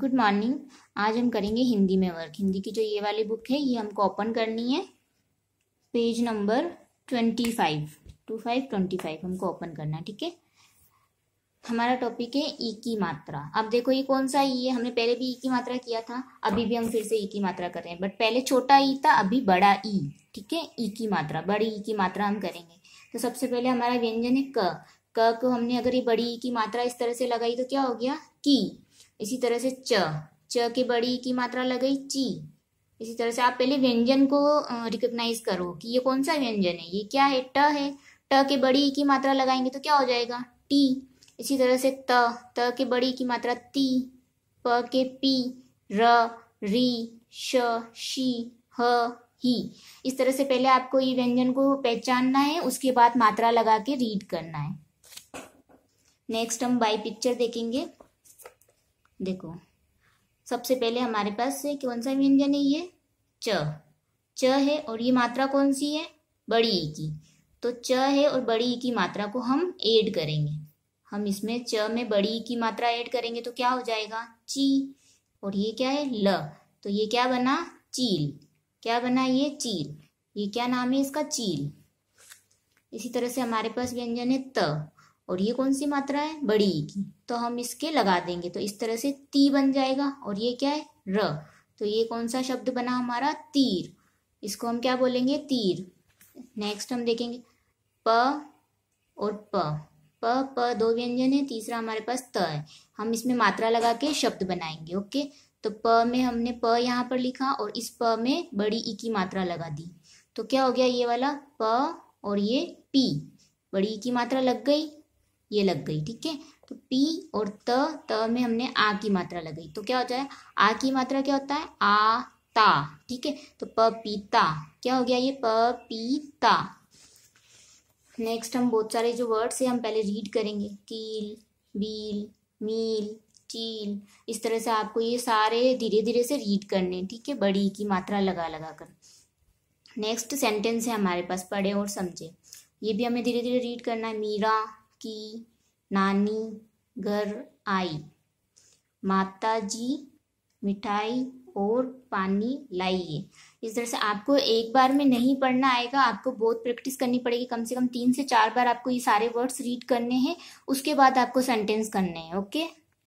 good morning आज हम करेंगे हिंदी में वर्क हिंदी की जो ये वाली बुक है ये हमको ओपन करनी है page number twenty five two five twenty five हमको ओपन करना है ठीक है हमारा टॉपिक है ई e की मात्रा अब देखो ये कौन सा ई e है हमने पहले भी ई e की मात्रा किया था अभी भी हम फिर से ई की मात्रा कर रहे हैं बट पहले छोटा ई था अभी बड़ा ई ठीक है ई की मात्रा बड़ी ई की मात्रा हम करेंगे तो सबसे पहले हमारा व्यंजन है क क को हमने अगर ये बड़ी ई की मात्रा इस तरह से लगाई तो क्या हो गया की इसी तरह से च च की बड़ी की मात्रा लगाई ची इसी तरह से आप पहले व्यंजन को रिकग्नाइज करो कि ये कौन सा व्यंजन है ये क्या है ट है ट के बड़ी की मात्रा लगाएंगे तो क्या हो जाएगा टी इसी तरह से त त के बड़ी की मात्रा ती प के पी र री श शी ह ही इस तरह से पहले आपको ये व्यंजन को पहचानना है उसके बाद मात्रा लगा के रीड करना है नेक्स्ट हम बाई पिक्चर देखेंगे देखो सबसे पहले हमारे पास से कौन सा व्यंजन है ये च च है और ये मात्रा कौन सी है बड़ी ई की तो च है और बड़ी ई की मात्रा को हम ऐड करेंगे हम इसमें च में बड़ी ई की मात्रा ऐड करेंगे तो क्या हो जाएगा ची और ये क्या है ल तो ये क्या बना चील क्या बना ये चील ये क्या नाम है इसका चील इसी तरह से हमारे पास व्यंजन है त और ये कौन सी मात्रा है बड़ी ई की तो हम इसके लगा देंगे तो इस तरह से ती बन जाएगा और ये क्या है र तो ये कौन सा शब्द बना हमारा तीर इसको हम क्या बोलेंगे तीर नेक्स्ट हम देखेंगे प और प प प दो व्यंजन है तीसरा हमारे पास त है हम इसमें मात्रा लगा के शब्द बनाएंगे ओके तो प में हमने प यहाँ पर लिखा और इस प में बड़ी ई की मात्रा लगा दी तो क्या हो गया ये वाला प और ये पी बड़ी ई की मात्रा लग गई ये लग गई ठीक है तो पी और त त में हमने आ की मात्रा लगाई तो क्या हो जाए आ की मात्रा क्या होता है आ ता ठीक है तो पपीता क्या हो गया ये पपीता नेक्स्ट हम बहुत सारे जो वर्ड्स है हम पहले रीड करेंगे कील बील मील चील इस तरह से आपको ये सारे धीरे धीरे से रीड करने ठीक है बड़ी की मात्रा लगा लगा कर नेक्स्ट सेंटेंस है हमारे पास पढ़े और समझे ये भी हमें धीरे धीरे रीड करना है मीरा की नानी घर आई माता जी मिठाई और पानी लाइए इस तरह से आपको एक बार में नहीं पढ़ना आएगा आपको बहुत प्रैक्टिस करनी पड़ेगी कम से कम तीन से चार बार आपको ये सारे वर्ड्स रीड करने हैं उसके बाद आपको सेंटेंस करने हैं ओके